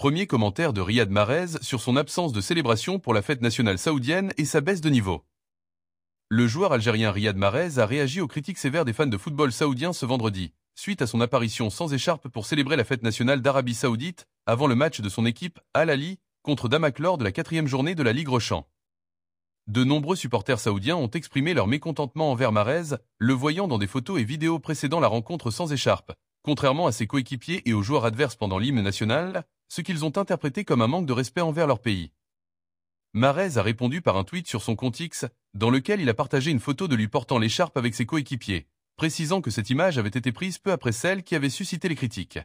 Premier commentaire de Riyad Mahrez sur son absence de célébration pour la fête nationale saoudienne et sa baisse de niveau. Le joueur algérien Riyad Mahrez a réagi aux critiques sévères des fans de football saoudiens ce vendredi, suite à son apparition sans écharpe pour célébrer la fête nationale d'Arabie saoudite, avant le match de son équipe, Al-Ali, contre damaklor de la quatrième journée de la Ligue Rochamps. De nombreux supporters saoudiens ont exprimé leur mécontentement envers Mahrez, le voyant dans des photos et vidéos précédant la rencontre sans écharpe. Contrairement à ses coéquipiers et aux joueurs adverses pendant l'hymne national, ce qu'ils ont interprété comme un manque de respect envers leur pays. Marez a répondu par un tweet sur son compte X, dans lequel il a partagé une photo de lui portant l'écharpe avec ses coéquipiers, précisant que cette image avait été prise peu après celle qui avait suscité les critiques.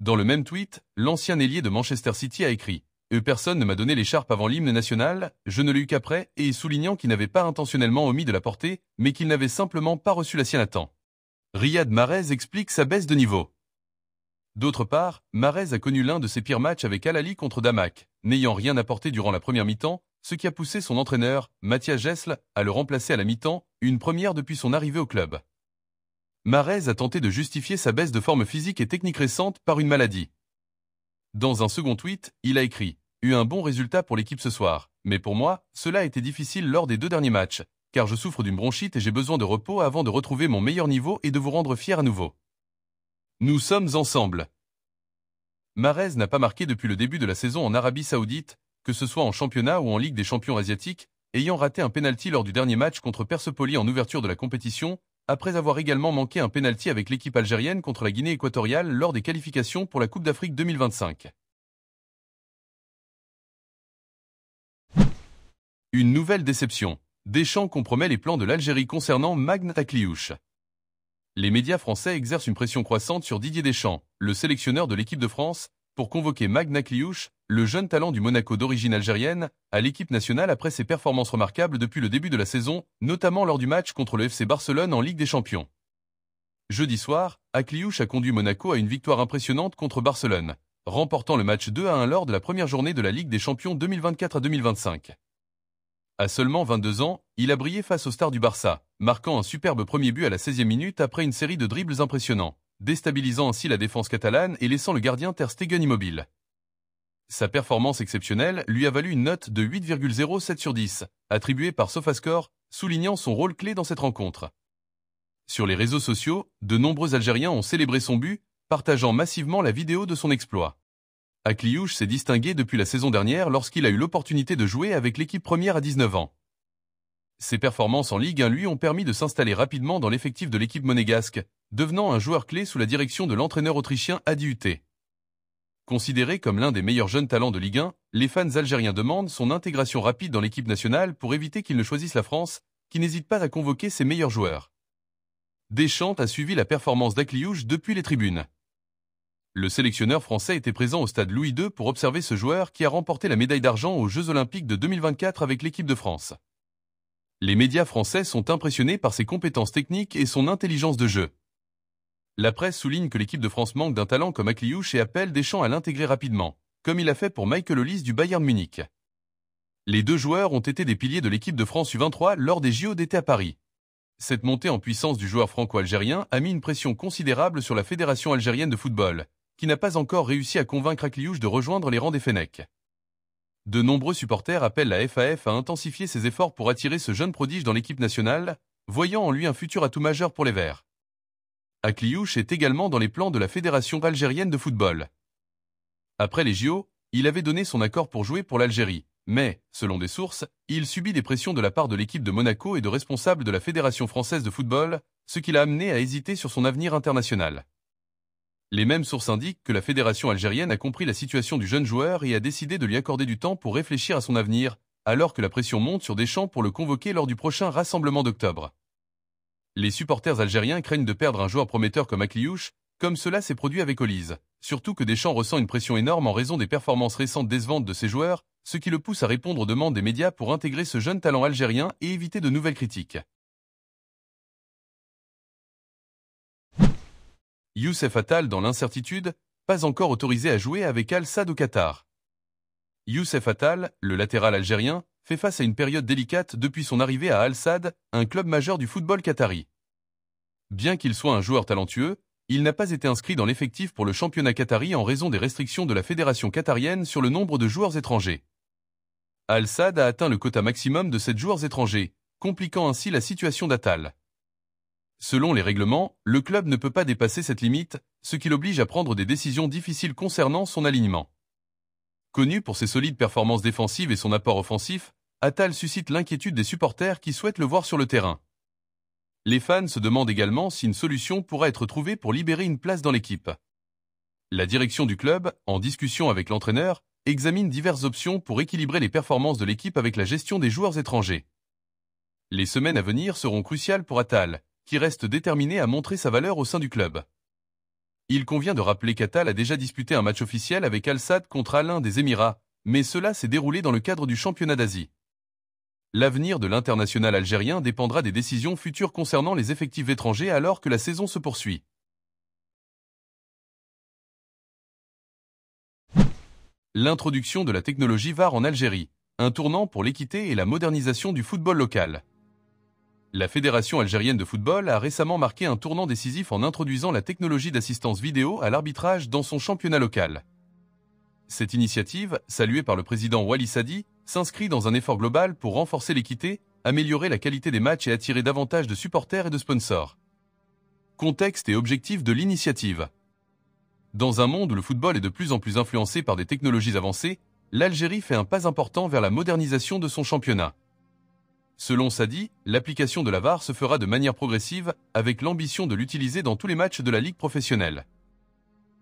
Dans le même tweet, l'ancien ailier de Manchester City a écrit « euh, Personne ne m'a donné l'écharpe avant l'hymne national, je ne l'ai eu qu'après » et soulignant qu'il n'avait pas intentionnellement omis de la porter, mais qu'il n'avait simplement pas reçu la sienne à temps. Riyad Marez explique sa baisse de niveau. D'autre part, Marez a connu l'un de ses pires matchs avec Alali contre Damak, n'ayant rien apporté durant la première mi-temps, ce qui a poussé son entraîneur, Mathias Gessle, à le remplacer à la mi-temps, une première depuis son arrivée au club. Marez a tenté de justifier sa baisse de forme physique et technique récente par une maladie. Dans un second tweet, il a écrit « Eu un bon résultat pour l'équipe ce soir, mais pour moi, cela a été difficile lors des deux derniers matchs, car je souffre d'une bronchite et j'ai besoin de repos avant de retrouver mon meilleur niveau et de vous rendre fier à nouveau. » Nous sommes ensemble. Marez n'a pas marqué depuis le début de la saison en Arabie Saoudite, que ce soit en championnat ou en Ligue des champions asiatiques, ayant raté un pénalty lors du dernier match contre Persepolis en ouverture de la compétition, après avoir également manqué un pénalty avec l'équipe algérienne contre la Guinée équatoriale lors des qualifications pour la Coupe d'Afrique 2025. Une nouvelle déception. Deschamps compromet les plans de l'Algérie concernant Magna Takliouche les médias français exercent une pression croissante sur Didier Deschamps, le sélectionneur de l'équipe de France, pour convoquer Magna Kliouch, le jeune talent du Monaco d'origine algérienne, à l'équipe nationale après ses performances remarquables depuis le début de la saison, notamment lors du match contre le FC Barcelone en Ligue des Champions. Jeudi soir, Akliouche a conduit Monaco à une victoire impressionnante contre Barcelone, remportant le match 2 à 1 lors de la première journée de la Ligue des Champions 2024 2025. À seulement 22 ans, il a brillé face aux stars du Barça, marquant un superbe premier but à la 16e minute après une série de dribbles impressionnants, déstabilisant ainsi la défense catalane et laissant le gardien Ter Stegen immobile. Sa performance exceptionnelle lui a valu une note de 8,07 sur 10, attribuée par Sofascore, soulignant son rôle clé dans cette rencontre. Sur les réseaux sociaux, de nombreux Algériens ont célébré son but, partageant massivement la vidéo de son exploit. Akliouche s'est distingué depuis la saison dernière lorsqu'il a eu l'opportunité de jouer avec l'équipe première à 19 ans. Ses performances en Ligue 1 lui ont permis de s'installer rapidement dans l'effectif de l'équipe monégasque, devenant un joueur clé sous la direction de l'entraîneur autrichien Adi Ute. Considéré comme l'un des meilleurs jeunes talents de Ligue 1, les fans algériens demandent son intégration rapide dans l'équipe nationale pour éviter qu'il ne choisisse la France, qui n'hésite pas à convoquer ses meilleurs joueurs. Deschamps a suivi la performance d'Akliouche depuis les tribunes. Le sélectionneur français était présent au stade Louis II pour observer ce joueur qui a remporté la médaille d'argent aux Jeux Olympiques de 2024 avec l'équipe de France. Les médias français sont impressionnés par ses compétences techniques et son intelligence de jeu. La presse souligne que l'équipe de France manque d'un talent comme Akliouche et appelle Deschamps à l'intégrer rapidement, comme il a fait pour Michael Hollis du Bayern Munich. Les deux joueurs ont été des piliers de l'équipe de France U23 lors des JO d'été à Paris. Cette montée en puissance du joueur franco-algérien a mis une pression considérable sur la Fédération algérienne de football, qui n'a pas encore réussi à convaincre Akliouche de rejoindre les rangs des Fennecs. De nombreux supporters appellent la FAF à intensifier ses efforts pour attirer ce jeune prodige dans l'équipe nationale, voyant en lui un futur atout majeur pour les Verts. Akliouche est également dans les plans de la Fédération algérienne de football. Après les JO, il avait donné son accord pour jouer pour l'Algérie, mais, selon des sources, il subit des pressions de la part de l'équipe de Monaco et de responsables de la Fédération française de football, ce qui l'a amené à hésiter sur son avenir international. Les mêmes sources indiquent que la fédération algérienne a compris la situation du jeune joueur et a décidé de lui accorder du temps pour réfléchir à son avenir, alors que la pression monte sur Deschamps pour le convoquer lors du prochain rassemblement d'octobre. Les supporters algériens craignent de perdre un joueur prometteur comme Akliouche, comme cela s'est produit avec Olise. Surtout que Deschamps ressent une pression énorme en raison des performances récentes décevantes de ses joueurs, ce qui le pousse à répondre aux demandes des médias pour intégrer ce jeune talent algérien et éviter de nouvelles critiques. Youssef Attal dans l'incertitude, pas encore autorisé à jouer avec Al sad au Qatar. Youssef Attal, le latéral algérien, fait face à une période délicate depuis son arrivée à Al sad un club majeur du football qatari. Bien qu'il soit un joueur talentueux, il n'a pas été inscrit dans l'effectif pour le championnat qatari en raison des restrictions de la fédération qatarienne sur le nombre de joueurs étrangers. Al sad a atteint le quota maximum de 7 joueurs étrangers, compliquant ainsi la situation d'Atal. Selon les règlements, le club ne peut pas dépasser cette limite, ce qui l'oblige à prendre des décisions difficiles concernant son alignement. Connu pour ses solides performances défensives et son apport offensif, Attal suscite l'inquiétude des supporters qui souhaitent le voir sur le terrain. Les fans se demandent également si une solution pourra être trouvée pour libérer une place dans l'équipe. La direction du club, en discussion avec l'entraîneur, examine diverses options pour équilibrer les performances de l'équipe avec la gestion des joueurs étrangers. Les semaines à venir seront cruciales pour Attal, qui reste déterminé à montrer sa valeur au sein du club. Il convient de rappeler qu'Atal a déjà disputé un match officiel avec Al-Sad contre Alain des Émirats, mais cela s'est déroulé dans le cadre du championnat d'Asie. L'avenir de l'international algérien dépendra des décisions futures concernant les effectifs étrangers alors que la saison se poursuit. L'introduction de la technologie VAR en Algérie, un tournant pour l'équité et la modernisation du football local. La Fédération algérienne de football a récemment marqué un tournant décisif en introduisant la technologie d'assistance vidéo à l'arbitrage dans son championnat local. Cette initiative, saluée par le président Wali Sadi, s'inscrit dans un effort global pour renforcer l'équité, améliorer la qualité des matchs et attirer davantage de supporters et de sponsors. Contexte et objectif de l'initiative Dans un monde où le football est de plus en plus influencé par des technologies avancées, l'Algérie fait un pas important vers la modernisation de son championnat. Selon Sadi, l'application de la VAR se fera de manière progressive avec l'ambition de l'utiliser dans tous les matchs de la Ligue professionnelle.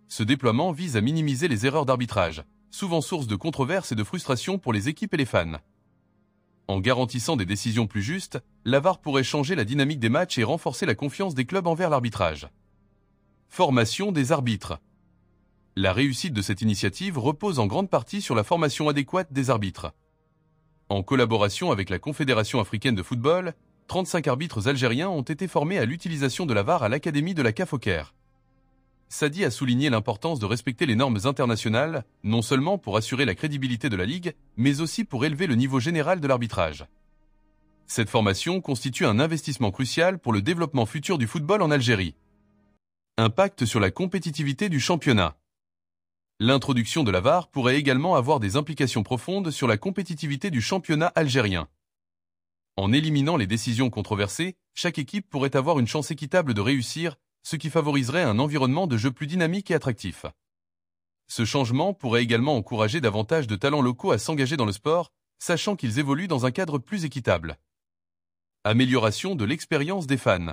Ce déploiement vise à minimiser les erreurs d'arbitrage, souvent source de controverses et de frustrations pour les équipes et les fans. En garantissant des décisions plus justes, la VAR pourrait changer la dynamique des matchs et renforcer la confiance des clubs envers l'arbitrage. Formation des arbitres. La réussite de cette initiative repose en grande partie sur la formation adéquate des arbitres. En collaboration avec la Confédération africaine de football, 35 arbitres algériens ont été formés à l'utilisation de la VAR à l'Académie de la CAF au Caire. Sadi a souligné l'importance de respecter les normes internationales, non seulement pour assurer la crédibilité de la Ligue, mais aussi pour élever le niveau général de l'arbitrage. Cette formation constitue un investissement crucial pour le développement futur du football en Algérie. Impact sur la compétitivité du championnat. L'introduction de la VAR pourrait également avoir des implications profondes sur la compétitivité du championnat algérien. En éliminant les décisions controversées, chaque équipe pourrait avoir une chance équitable de réussir, ce qui favoriserait un environnement de jeu plus dynamique et attractif. Ce changement pourrait également encourager davantage de talents locaux à s'engager dans le sport, sachant qu'ils évoluent dans un cadre plus équitable. Amélioration de l'expérience des fans.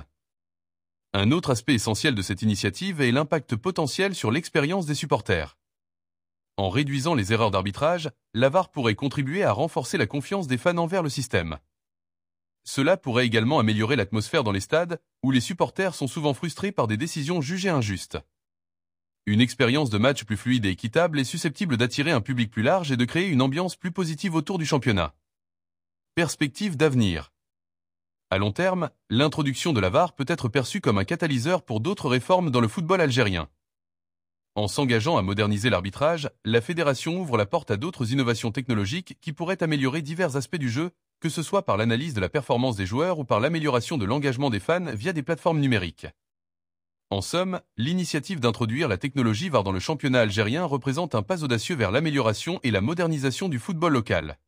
Un autre aspect essentiel de cette initiative est l'impact potentiel sur l'expérience des supporters. En réduisant les erreurs d'arbitrage, l'avare pourrait contribuer à renforcer la confiance des fans envers le système. Cela pourrait également améliorer l'atmosphère dans les stades, où les supporters sont souvent frustrés par des décisions jugées injustes. Une expérience de match plus fluide et équitable est susceptible d'attirer un public plus large et de créer une ambiance plus positive autour du championnat. Perspective d'avenir À long terme, l'introduction de la VAR peut être perçue comme un catalyseur pour d'autres réformes dans le football algérien. En s'engageant à moderniser l'arbitrage, la fédération ouvre la porte à d'autres innovations technologiques qui pourraient améliorer divers aspects du jeu, que ce soit par l'analyse de la performance des joueurs ou par l'amélioration de l'engagement des fans via des plateformes numériques. En somme, l'initiative d'introduire la technologie VAR dans le championnat algérien représente un pas audacieux vers l'amélioration et la modernisation du football local.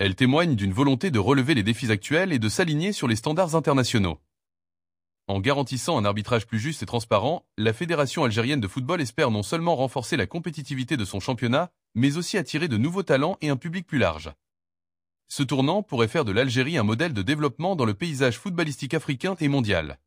Elle témoigne d'une volonté de relever les défis actuels et de s'aligner sur les standards internationaux. En garantissant un arbitrage plus juste et transparent, la Fédération algérienne de football espère non seulement renforcer la compétitivité de son championnat, mais aussi attirer de nouveaux talents et un public plus large. Ce tournant pourrait faire de l'Algérie un modèle de développement dans le paysage footballistique africain et mondial.